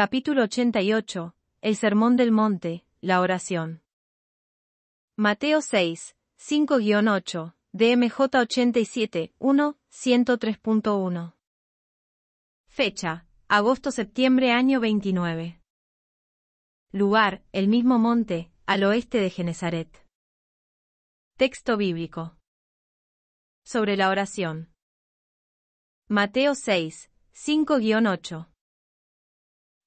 Capítulo 88. El Sermón del Monte, la oración. Mateo 6, 5-8, DMJ 87, 1, 103.1. Fecha, agosto-septiembre año 29. Lugar, el mismo monte, al oeste de Genezaret. Texto bíblico. Sobre la oración. Mateo 6, 5-8.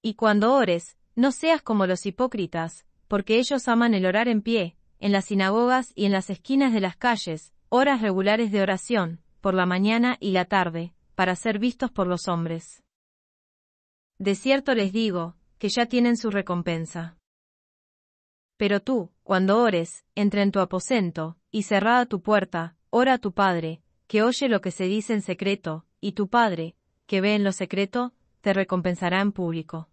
Y cuando ores, no seas como los hipócritas, porque ellos aman el orar en pie, en las sinagogas y en las esquinas de las calles, horas regulares de oración, por la mañana y la tarde, para ser vistos por los hombres. De cierto les digo, que ya tienen su recompensa. Pero tú, cuando ores, entra en tu aposento, y cerrada tu puerta, ora a tu Padre, que oye lo que se dice en secreto, y tu Padre, que ve en lo secreto, te recompensará en público.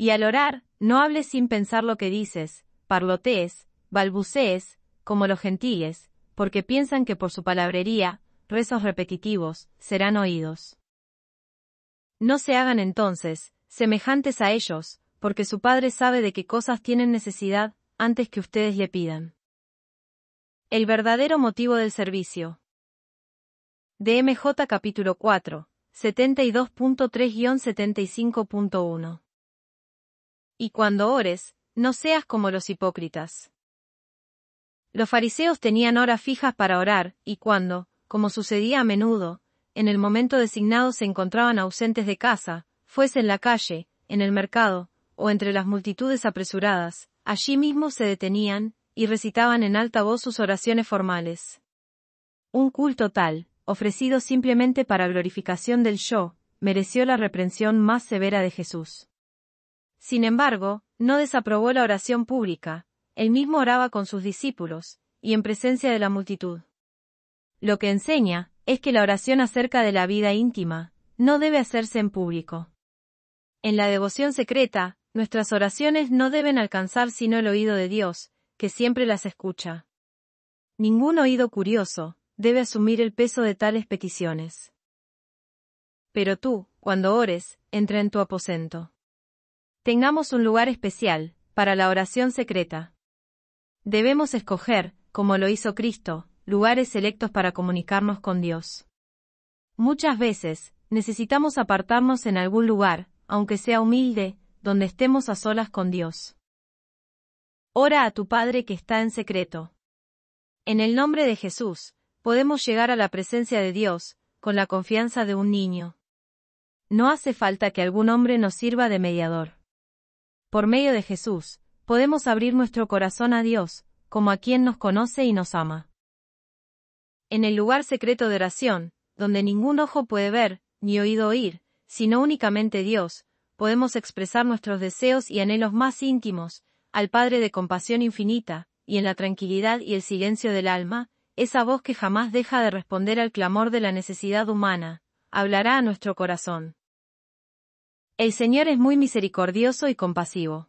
Y al orar, no hables sin pensar lo que dices, parlotees, balbucees, como los gentiles, porque piensan que por su palabrería, rezos repetitivos, serán oídos. No se hagan entonces, semejantes a ellos, porque su Padre sabe de qué cosas tienen necesidad antes que ustedes le pidan. El verdadero motivo del servicio. DMJ capítulo 4, 72.3-75.1 y cuando ores, no seas como los hipócritas. Los fariseos tenían horas fijas para orar, y cuando, como sucedía a menudo, en el momento designado se encontraban ausentes de casa, fuese en la calle, en el mercado, o entre las multitudes apresuradas, allí mismo se detenían, y recitaban en alta voz sus oraciones formales. Un culto tal, ofrecido simplemente para glorificación del yo, mereció la reprensión más severa de Jesús. Sin embargo, no desaprobó la oración pública, él mismo oraba con sus discípulos, y en presencia de la multitud. Lo que enseña, es que la oración acerca de la vida íntima, no debe hacerse en público. En la devoción secreta, nuestras oraciones no deben alcanzar sino el oído de Dios, que siempre las escucha. Ningún oído curioso, debe asumir el peso de tales peticiones. Pero tú, cuando ores, entra en tu aposento. Tengamos un lugar especial, para la oración secreta. Debemos escoger, como lo hizo Cristo, lugares selectos para comunicarnos con Dios. Muchas veces, necesitamos apartarnos en algún lugar, aunque sea humilde, donde estemos a solas con Dios. Ora a tu Padre que está en secreto. En el nombre de Jesús, podemos llegar a la presencia de Dios, con la confianza de un niño. No hace falta que algún hombre nos sirva de mediador por medio de Jesús, podemos abrir nuestro corazón a Dios, como a quien nos conoce y nos ama. En el lugar secreto de oración, donde ningún ojo puede ver, ni oído oír, sino únicamente Dios, podemos expresar nuestros deseos y anhelos más íntimos, al Padre de compasión infinita, y en la tranquilidad y el silencio del alma, esa voz que jamás deja de responder al clamor de la necesidad humana, hablará a nuestro corazón. El Señor es muy misericordioso y compasivo.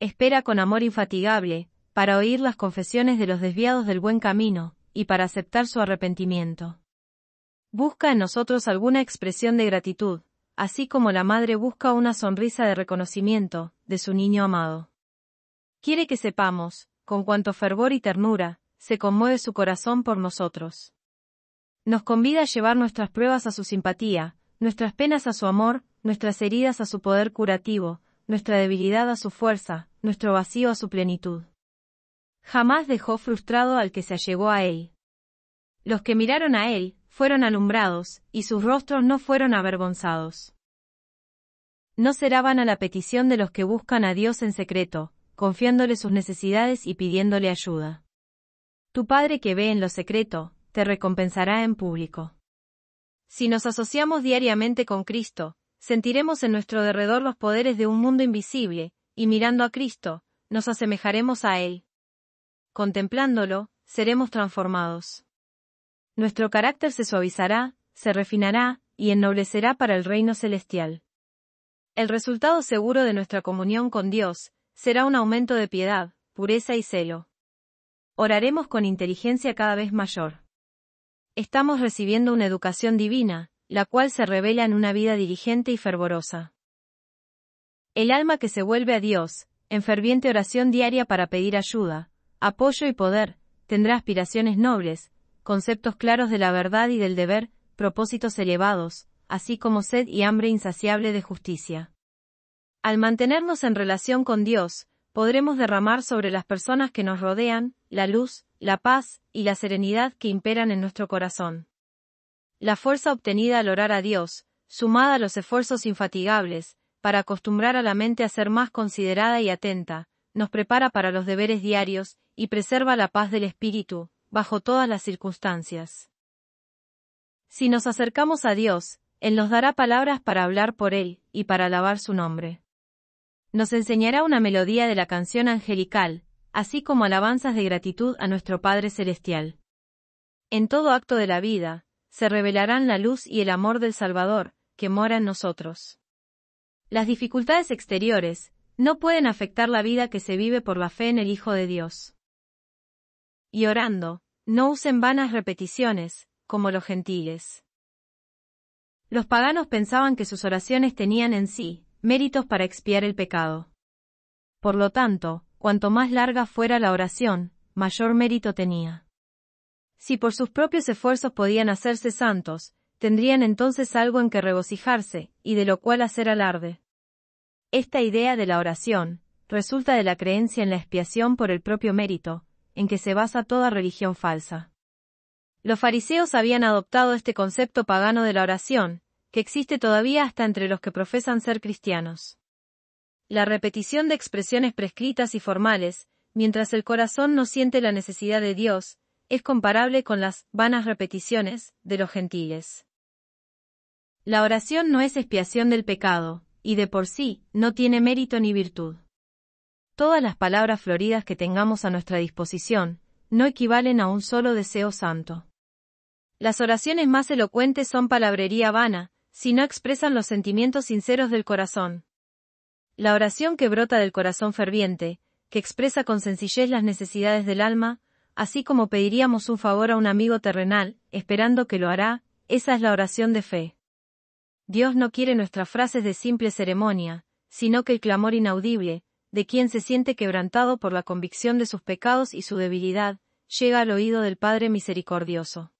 Espera con amor infatigable, para oír las confesiones de los desviados del buen camino, y para aceptar su arrepentimiento. Busca en nosotros alguna expresión de gratitud, así como la madre busca una sonrisa de reconocimiento, de su niño amado. Quiere que sepamos, con cuánto fervor y ternura, se conmueve su corazón por nosotros. Nos convida a llevar nuestras pruebas a su simpatía, nuestras penas a su amor, nuestras heridas a su poder curativo, nuestra debilidad a su fuerza, nuestro vacío a su plenitud. Jamás dejó frustrado al que se allegó a él. Los que miraron a él fueron alumbrados, y sus rostros no fueron avergonzados. No será a la petición de los que buscan a Dios en secreto, confiándole sus necesidades y pidiéndole ayuda. Tu Padre que ve en lo secreto, te recompensará en público. Si nos asociamos diariamente con Cristo, sentiremos en nuestro derredor los poderes de un mundo invisible, y mirando a Cristo, nos asemejaremos a Él. Contemplándolo, seremos transformados. Nuestro carácter se suavizará, se refinará, y ennoblecerá para el reino celestial. El resultado seguro de nuestra comunión con Dios será un aumento de piedad, pureza y celo. Oraremos con inteligencia cada vez mayor. Estamos recibiendo una educación divina, la cual se revela en una vida dirigente y fervorosa. El alma que se vuelve a Dios, en ferviente oración diaria para pedir ayuda, apoyo y poder, tendrá aspiraciones nobles, conceptos claros de la verdad y del deber, propósitos elevados, así como sed y hambre insaciable de justicia. Al mantenernos en relación con Dios, podremos derramar sobre las personas que nos rodean, la luz, la paz y la serenidad que imperan en nuestro corazón. La fuerza obtenida al orar a Dios, sumada a los esfuerzos infatigables, para acostumbrar a la mente a ser más considerada y atenta, nos prepara para los deberes diarios y preserva la paz del espíritu, bajo todas las circunstancias. Si nos acercamos a Dios, Él nos dará palabras para hablar por Él y para alabar su nombre. Nos enseñará una melodía de la canción angelical, así como alabanzas de gratitud a nuestro Padre Celestial. En todo acto de la vida, se revelarán la luz y el amor del Salvador, que mora en nosotros. Las dificultades exteriores no pueden afectar la vida que se vive por la fe en el Hijo de Dios. Y orando, no usen vanas repeticiones, como los gentiles. Los paganos pensaban que sus oraciones tenían en sí méritos para expiar el pecado. Por lo tanto, cuanto más larga fuera la oración, mayor mérito tenía. Si por sus propios esfuerzos podían hacerse santos, tendrían entonces algo en que regocijarse, y de lo cual hacer alarde. Esta idea de la oración, resulta de la creencia en la expiación por el propio mérito, en que se basa toda religión falsa. Los fariseos habían adoptado este concepto pagano de la oración, que existe todavía hasta entre los que profesan ser cristianos la repetición de expresiones prescritas y formales, mientras el corazón no siente la necesidad de Dios, es comparable con las vanas repeticiones de los gentiles. La oración no es expiación del pecado, y de por sí, no tiene mérito ni virtud. Todas las palabras floridas que tengamos a nuestra disposición, no equivalen a un solo deseo santo. Las oraciones más elocuentes son palabrería vana, si no expresan los sentimientos sinceros del corazón. La oración que brota del corazón ferviente, que expresa con sencillez las necesidades del alma, así como pediríamos un favor a un amigo terrenal, esperando que lo hará, esa es la oración de fe. Dios no quiere nuestras frases de simple ceremonia, sino que el clamor inaudible, de quien se siente quebrantado por la convicción de sus pecados y su debilidad, llega al oído del Padre Misericordioso.